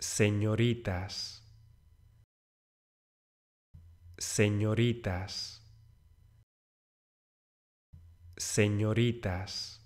señoritas, señoritas, señoritas.